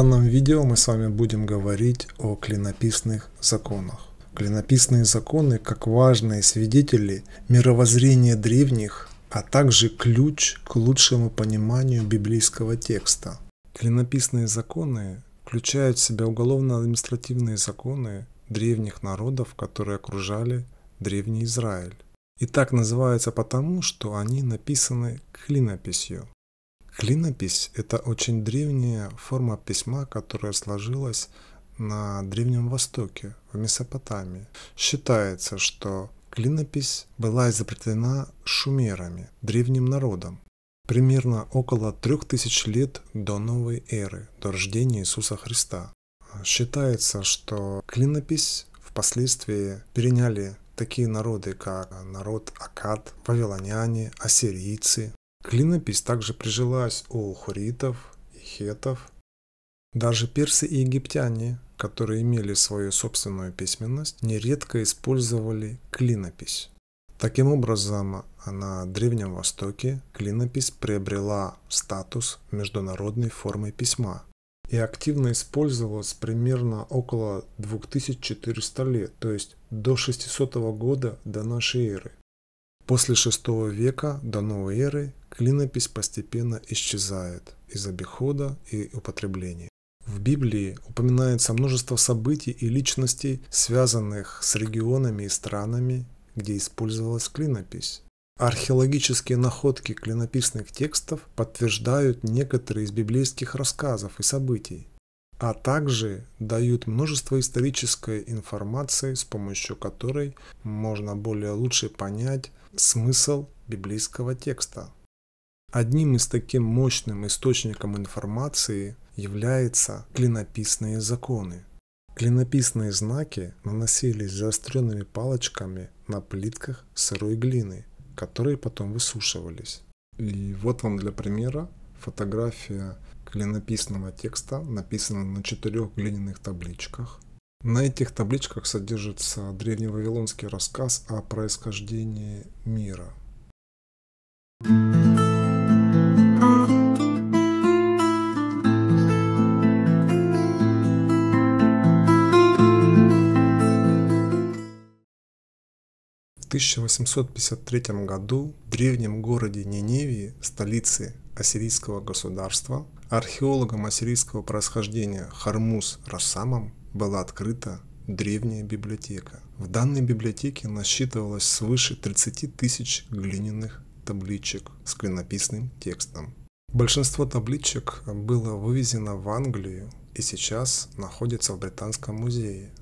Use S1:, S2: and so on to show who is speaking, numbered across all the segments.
S1: данном видео мы с вами будем говорить о клинописных законах. Клинописные законы как важные свидетели мировоззрения древних, а также ключ к лучшему пониманию библейского текста. Клинописные законы включают в себя уголовно-административные законы древних народов, которые окружали Древний Израиль. И так называются потому, что они написаны клинописью. Клинопись – это очень древняя форма письма, которая сложилась на Древнем Востоке, в Месопотамии. Считается, что клинопись была изобретена шумерами, древним народом, примерно около трех тысяч лет до новой эры, до рождения Иисуса Христа. Считается, что клинопись впоследствии переняли такие народы, как народ Акад, вавилоняне, ассирийцы, Клинопись также прижилась у хуритов и хетов. Даже персы и египтяне, которые имели свою собственную письменность, нередко использовали клинопись. Таким образом, на Древнем Востоке клинопись приобрела статус международной формы письма и активно использовалась примерно около 2400 лет, то есть до 600 года до нашей эры. После VI века до новой эры клинопись постепенно исчезает из обихода и употребления. В Библии упоминается множество событий и личностей, связанных с регионами и странами, где использовалась клинопись. Археологические находки клинописных текстов подтверждают некоторые из библейских рассказов и событий, а также дают множество исторической информации, с помощью которой можно более лучше понять смысл библейского текста – Одним из таким мощным источником информации являются клинописные законы. Клинописные знаки наносились заостренными палочками на плитках сырой глины, которые потом высушивались. И вот вам для примера фотография клинописного текста, написанного на четырех глиняных табличках. На этих табличках содержится древневавилонский рассказ о происхождении мира – 1853 году в древнем городе Ниневии, столице ассирийского государства, археологом ассирийского происхождения Хармус Расамом была открыта древняя библиотека. В данной библиотеке насчитывалось свыше 30 тысяч глиняных табличек с клинописным текстом. Большинство табличек было вывезено в Англию и сейчас находится в Британском музее.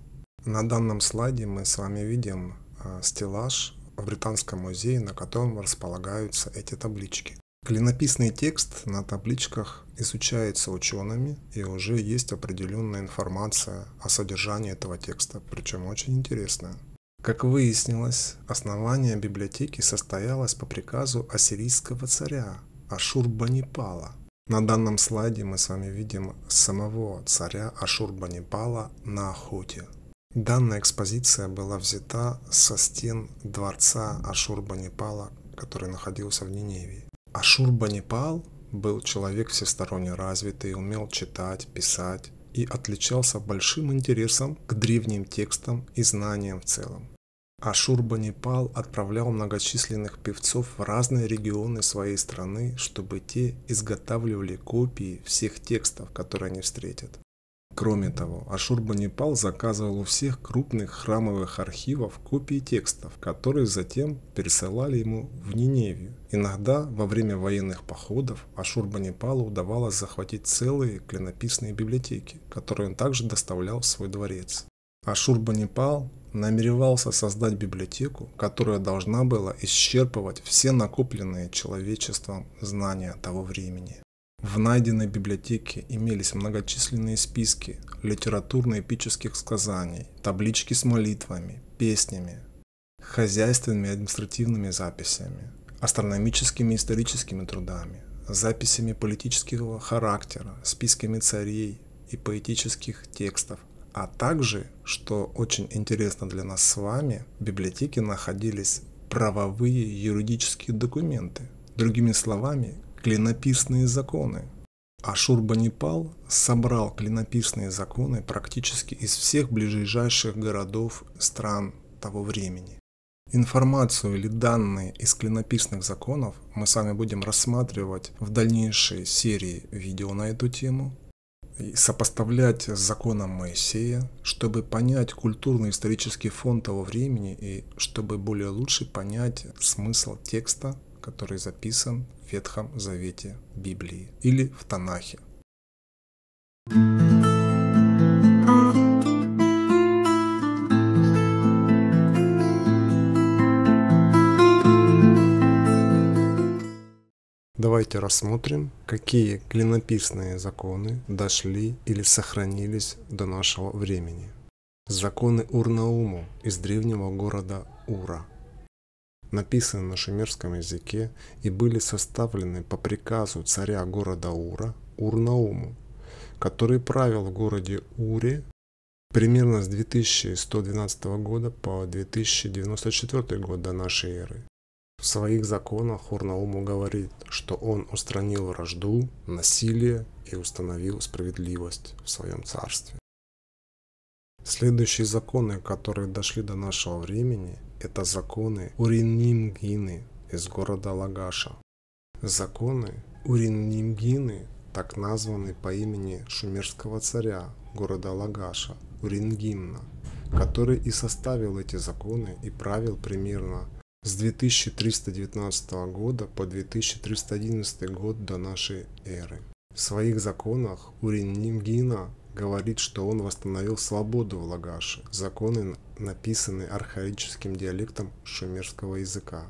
S1: На данном слайде мы с вами видим а, стеллаж в Британском музее, на котором располагаются эти таблички. Клинописный текст на табличках изучается учеными, и уже есть определенная информация о содержании этого текста, причем очень интересная. Как выяснилось, основание библиотеки состоялось по приказу ассирийского царя Ашурбанипала. На данном слайде мы с вами видим самого царя Ашурбанипала на охоте – Данная экспозиция была взята со стен дворца Ашурбанипала, который находился в Ниневии. Ашурбанипал был человек всесторонне развитый, умел читать, писать и отличался большим интересом к древним текстам и знаниям в целом. Ашурбанипал отправлял многочисленных певцов в разные регионы своей страны, чтобы те изготавливали копии всех текстов, которые они встретят. Кроме того, Ашурбанипал заказывал у всех крупных храмовых архивов копии текстов, которые затем пересылали ему в Ниневию. Иногда во время военных походов Ашурбанипалу удавалось захватить целые клинописные библиотеки, которые он также доставлял в свой дворец. Ашурбанипал намеревался создать библиотеку, которая должна была исчерпывать все накопленные человечеством знания того времени. В найденной библиотеке имелись многочисленные списки литературно-эпических сказаний, таблички с молитвами, песнями, хозяйственными и административными записями, астрономическими и историческими трудами, записями политического характера, списками царей и поэтических текстов, а также, что очень интересно для нас с вами, в библиотеке находились правовые юридические документы, другими словами, клинописные законы. Ашурбанипал собрал клинописные законы практически из всех ближайших городов стран того времени. Информацию или данные из клинописных законов мы с вами будем рассматривать в дальнейшей серии видео на эту тему, и сопоставлять с законом Моисея, чтобы понять культурный исторический фон того времени и чтобы более лучше понять смысл текста который записан в Ветхом Завете Библии или в Танахе. Давайте рассмотрим, какие клинописные законы дошли или сохранились до нашего времени. Законы Урнауму из древнего города Ура – написаны на шумерском языке и были составлены по приказу царя города Ура Урнауму, который правил в городе Уре примерно с 2112 года по 2094 год до нашей эры. В своих законах Урнауму говорит, что он устранил вражду, насилие и установил справедливость в своем царстве. Следующие законы, которые дошли до нашего времени, это законы Уриннимгины из города Лагаша. Законы Уриннимгины, так названы по имени шумерского царя города Лагаша Урингимна, который и составил эти законы и правил примерно с 2319 года по 2311 год до нашей эры. В своих законах Уриннимгина говорит, что он восстановил свободу в Лагаше, законы, написанные архаическим диалектом шумерского языка.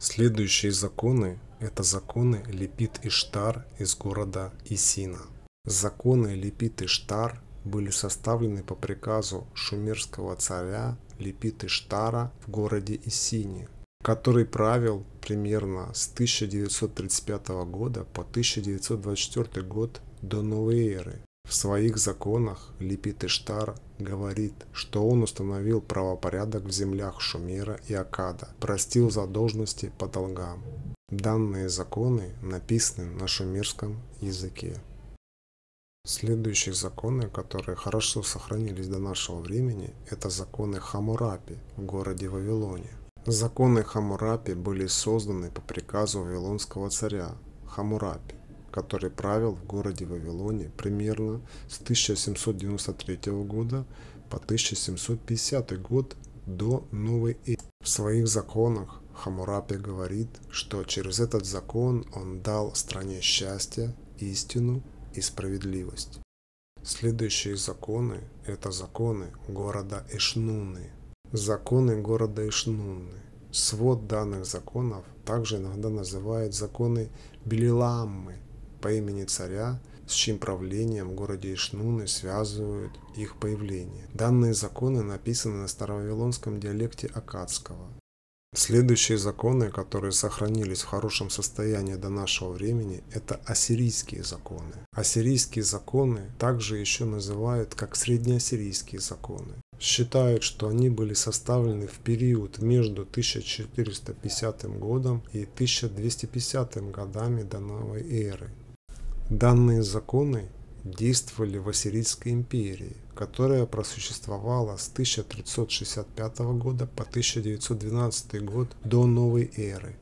S1: Следующие законы – это законы Лепит Иштар из города Исина. Законы Лепит Иштар были составлены по приказу шумерского царя Лепит Иштара в городе Исине, который правил примерно с 1935 года по 1924 год до новой эры. В своих законах Лепит Иштар говорит, что он установил правопорядок в землях Шумера и Акада, простил задолженности по долгам. Данные законы написаны на шумерском языке. Следующие законы, которые хорошо сохранились до нашего времени, это законы Хамурапи в городе Вавилоне. Законы Хамурапи были созданы по приказу вавилонского царя Хамурапи который правил в городе Вавилоне примерно с 1793 года по 1750 год до новой эры. В своих законах Хамурапи говорит, что через этот закон он дал стране счастье, истину и справедливость. Следующие законы – это законы города Ишнуны. Законы города Ишнуны. Свод данных законов также иногда называют законы Белиламмы по имени царя, с чьим правлением в городе Ишнуны связывают их появление. Данные законы написаны на старовавилонском диалекте акадского. Следующие законы, которые сохранились в хорошем состоянии до нашего времени, это ассирийские законы. Ассирийские законы также еще называют как среднеассирийские законы. Считают, что они были составлены в период между 1450 годом и 1250 годами до новой эры Данные законы действовали в Ассирийской империи, которая просуществовала с 1365 года по 1912 год до новой эры.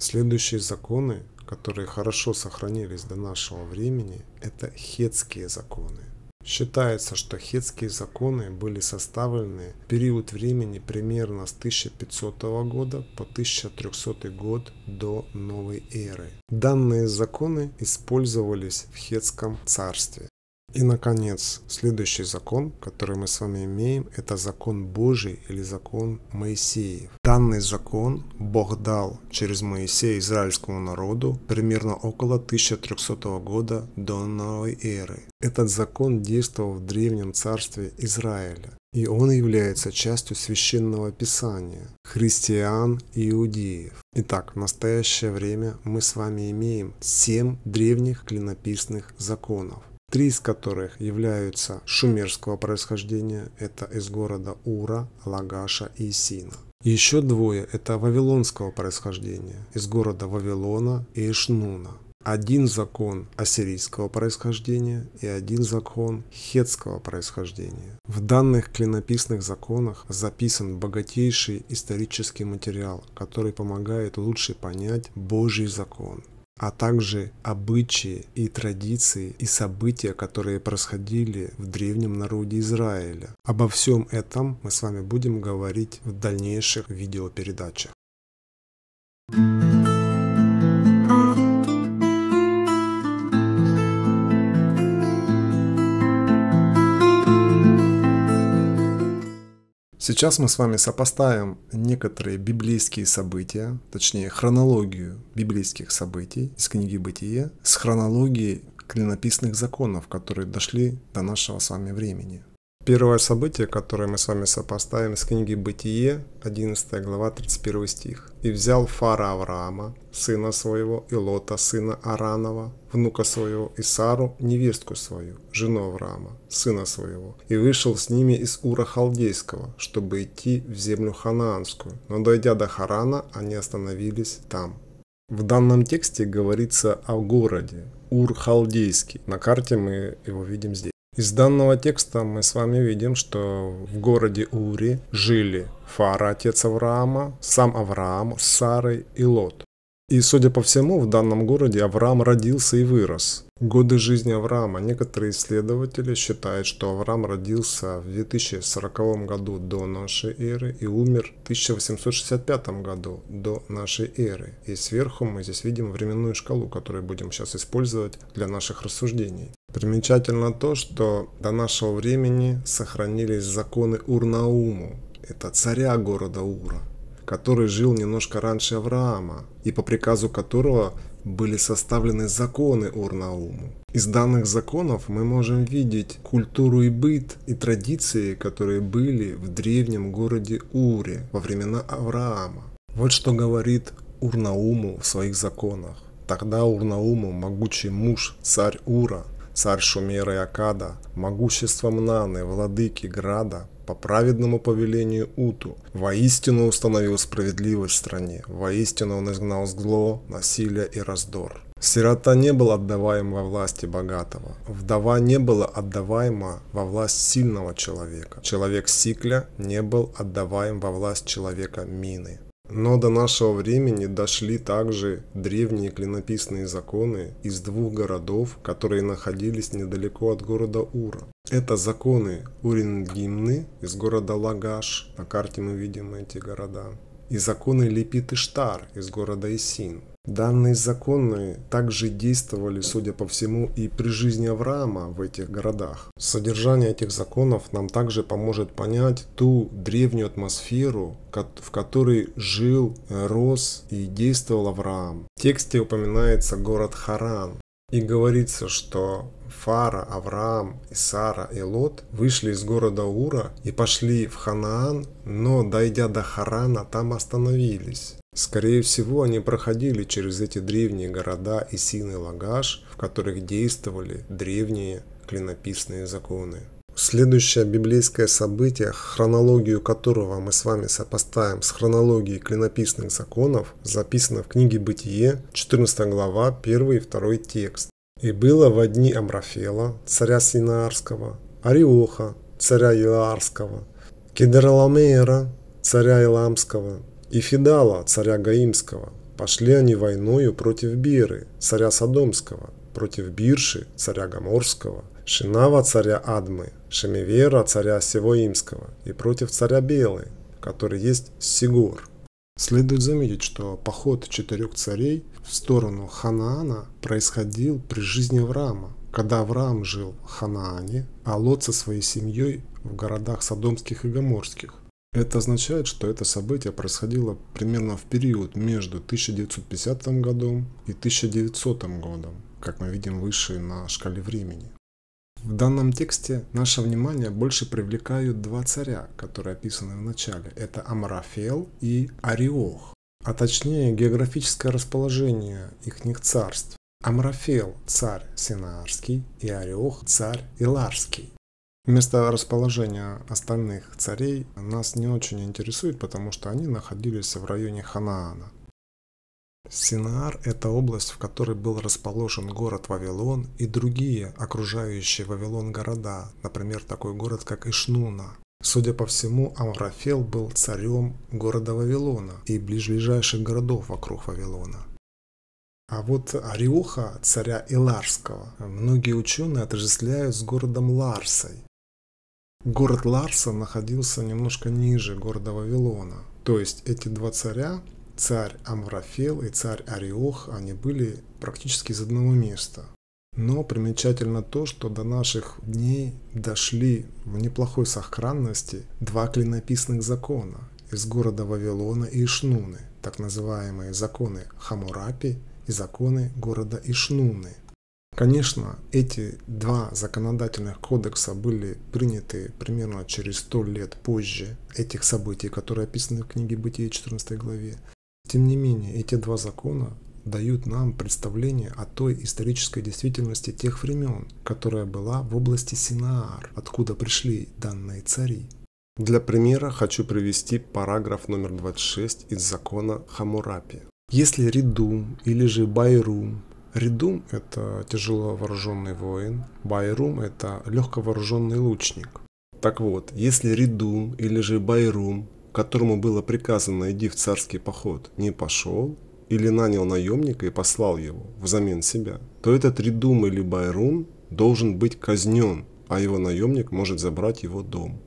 S1: Следующие законы, которые хорошо сохранились до нашего времени, это хетские законы. Считается, что хетские законы были составлены в период времени примерно с 1500 года по 1300 год до новой эры. Данные законы использовались в хетском царстве. И, наконец, следующий закон, который мы с вами имеем, это закон Божий или закон Моисеев. Данный закон Бог дал через Моисея израильскому народу примерно около 1300 года до новой эры. Этот закон действовал в древнем царстве Израиля, и он является частью священного писания христиан и иудеев. Итак, в настоящее время мы с вами имеем семь древних клинописных законов три из которых являются шумерского происхождения, это из города Ура, Лагаша и Сина. Еще двое – это вавилонского происхождения, из города Вавилона и Ишнуна. Один закон ассирийского происхождения и один закон хетского происхождения. В данных клинописных законах записан богатейший исторический материал, который помогает лучше понять Божий закон а также обычаи и традиции и события, которые происходили в древнем народе Израиля. Обо всем этом мы с вами будем говорить в дальнейших видеопередачах. thank you Сейчас мы с вами сопоставим некоторые библейские события, точнее хронологию библейских событий из книги «Бытие» с хронологией клинописных законов, которые дошли до нашего с вами времени. Первое событие, которое мы с вами сопоставим с книги «Бытие», 11 глава, 31 стих. «И взял Фара Авраама, сына своего, и Лота, сына Аранова, внука своего, и Сару, невестку свою, жену Авраама, сына своего, и вышел с ними из Ура Халдейского, чтобы идти в землю ханаанскую. Но дойдя до Харана, они остановились там». В данном тексте говорится о городе Ур-Халдейский. На карте мы его видим здесь. Из данного текста мы с вами видим, что в городе Ури жили Фара, отец Авраама, сам Авраам Сары и Лот. И, судя по всему, в данном городе Авраам родился и вырос. Годы жизни Авраама. Некоторые исследователи считают, что Авраам родился в 2040 году до нашей эры и умер в 1865 году до нашей эры. И сверху мы здесь видим временную шкалу, которую будем сейчас использовать для наших рассуждений. Примечательно то, что до нашего времени сохранились законы Урнауму, это царя города Ура, который жил немножко раньше Авраама, и по приказу которого были составлены законы Урнауму. Из данных законов мы можем видеть культуру и быт и традиции, которые были в древнем городе Уре во времена Авраама. Вот что говорит Урнауму в своих законах. Тогда Урнауму, могучий муж, царь Ура, царь Шумера и Акада, могущество Мнаны, владыки Града, по праведному повелению Уту. Воистину установил справедливость в стране, воистину он изгнал зло, насилие и раздор. Сирота не был отдаваем во власти богатого, вдова не была отдаваема во власть сильного человека, человек Сикля не был отдаваем во власть человека Мины. Но до нашего времени дошли также древние клинописные законы из двух городов, которые находились недалеко от города Ура. Это законы Урингимны из города Лагаш, на карте мы видим эти города, и законы Липитыштар из города Исин. Данные законы также действовали, судя по всему, и при жизни Авраама в этих городах. Содержание этих законов нам также поможет понять ту древнюю атмосферу, в которой жил, э, рос и действовал Авраам. В тексте упоминается город Харан, и говорится, что Фара, Авраам, и и Лот вышли из города Ура и пошли в Ханаан, но, дойдя до Харана, там остановились. Скорее всего, они проходили через эти древние города Исин и Лагаш, в которых действовали древние клинописные законы. Следующее библейское событие, хронологию которого мы с вами сопоставим с хронологией клинописных законов, записано в книге «Бытие», 14 глава, 1 и 2 текст. «И было в одни Амрафела, царя Синаарского, Ариоха, царя Илаарского, Кедраломеера, царя Иламского, и Фидала царя Гаимского. Пошли они войною против Биры, царя Содомского, против Бирши, царя Гаморского, Шинава, царя Адмы, Шемевера, царя Севоимского, и против царя Белы, который есть Сигур. Следует заметить, что поход четырех царей в сторону Ханаана происходил при жизни Авраама, когда Авраам жил в Ханаане, а Лот со своей семьей в городах Содомских и Гоморских. Это означает, что это событие происходило примерно в период между 1950 годом и 1900 годом, как мы видим выше на шкале времени. В данном тексте наше внимание больше привлекают два царя, которые описаны в начале. Это Амарафел и Ариох, а точнее географическое расположение их царств. Амрафел – царь Синаарский и Ариох – царь Иларский. Место расположения остальных царей нас не очень интересует, потому что они находились в районе Ханаана. Синаар – это область, в которой был расположен город Вавилон и другие окружающие Вавилон города, например, такой город, как Ишнуна. Судя по всему, Амрафел был царем города Вавилона и ближайших городов вокруг Вавилона. А вот Ариоха, царя Иларского, многие ученые отождествляют с городом Ларсой. Город Ларса находился немножко ниже города Вавилона. То есть эти два царя, царь Амрафел и царь Ариох, они были практически из одного места. Но примечательно то, что до наших дней дошли в неплохой сохранности два клинописных закона из города Вавилона и Ишнуны, так называемые законы Хамурапи и законы города Ишнуны. Конечно, эти два законодательных кодекса были приняты примерно через сто лет позже этих событий, которые описаны в книге Бытие 14 главе. Тем не менее, эти два закона дают нам представление о той исторической действительности тех времен, которая была в области Синаар, откуда пришли данные цари. Для примера хочу привести параграф номер 26 из закона Хамурапи. Если Ридум или же Байрум Ридум – это тяжело вооруженный воин, Байрум – это легковооруженный лучник. Так вот, если Ридум или же Байрум, которому было приказано идти в царский поход, не пошел, или нанял наемника и послал его взамен себя, то этот Ридум или Байрум должен быть казнен, а его наемник может забрать его дом.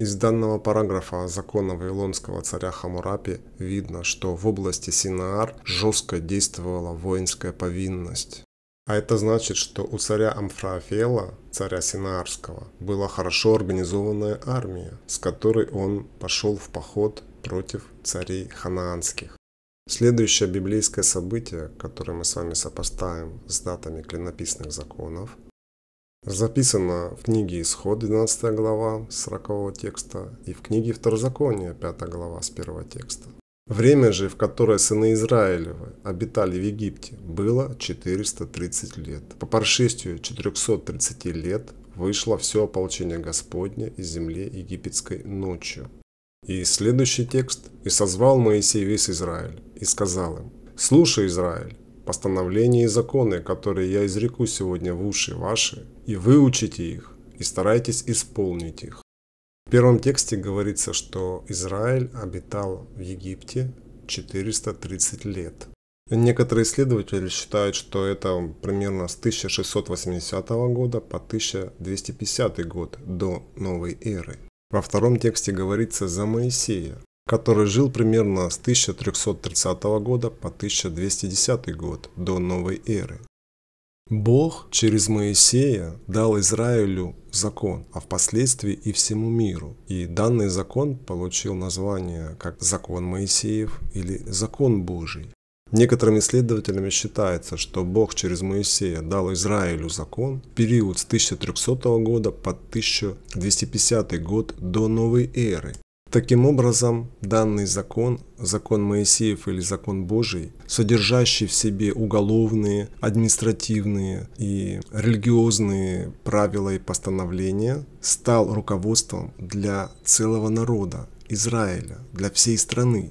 S1: Из данного параграфа закона вавилонского царя Хамурапи видно, что в области Синаар жестко действовала воинская повинность. А это значит, что у царя Амфраофела, царя Синаарского, была хорошо организованная армия, с которой он пошел в поход против царей ханаанских. Следующее библейское событие, которое мы с вами сопоставим с датами клинописных законов, Записано в книге Исход, 12 глава, 40 текста, и в книге Второзакония, 5 глава, с 1 текста. Время же, в которое сыны Израилевы обитали в Египте, было 430 лет. По прошествию 430 лет вышло все ополчение Господне из земли египетской ночью. И следующий текст «И созвал Моисей весь Израиль, и сказал им, «Слушай, Израиль, постановления и законы, которые я изреку сегодня в уши ваши, и выучите их, и старайтесь исполнить их. В первом тексте говорится, что Израиль обитал в Египте 430 лет. Некоторые исследователи считают, что это примерно с 1680 года по 1250 год до новой эры. Во втором тексте говорится за Моисея, который жил примерно с 1330 года по 1210 год до новой эры. Бог через Моисея дал Израилю закон, а впоследствии и всему миру. И данный закон получил название как закон Моисеев или закон Божий. Некоторыми исследователями считается, что Бог через Моисея дал Израилю закон в период с 1300 года по 1250 год до новой эры, Таким образом, данный закон, закон Моисеев или закон Божий, содержащий в себе уголовные, административные и религиозные правила и постановления, стал руководством для целого народа, Израиля, для всей страны.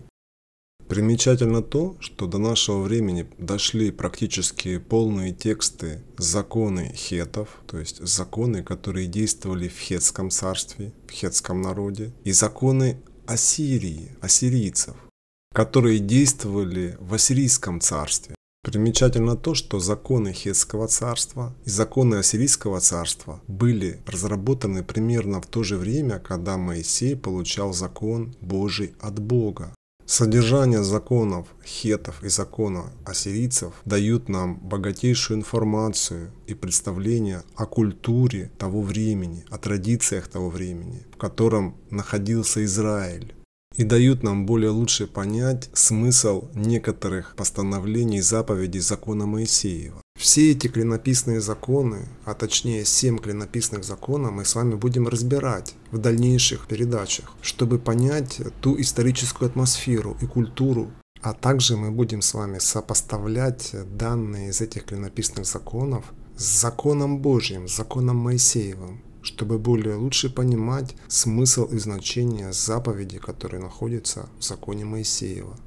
S1: Примечательно то, что до нашего времени дошли практически полные тексты законы хетов, то есть законы, которые действовали в хетском царстве, в хетском народе, и законы Ассирии, ассирийцев, которые действовали в ассирийском царстве. Примечательно то, что законы хетского царства и законы ассирийского царства были разработаны примерно в то же время, когда Моисей получал закон Божий от Бога. Содержание законов хетов и закона ассирийцев дают нам богатейшую информацию и представление о культуре того времени, о традициях того времени, в котором находился Израиль и дают нам более лучше понять смысл некоторых постановлений и заповедей закона Моисеева. Все эти клинописные законы, а точнее семь клинописных законов мы с вами будем разбирать в дальнейших передачах, чтобы понять ту историческую атмосферу и культуру, а также мы будем с вами сопоставлять данные из этих клинописных законов с законом Божьим, с законом Моисеевым, чтобы более лучше понимать смысл и значение заповеди, которые находятся в законе Моисеева.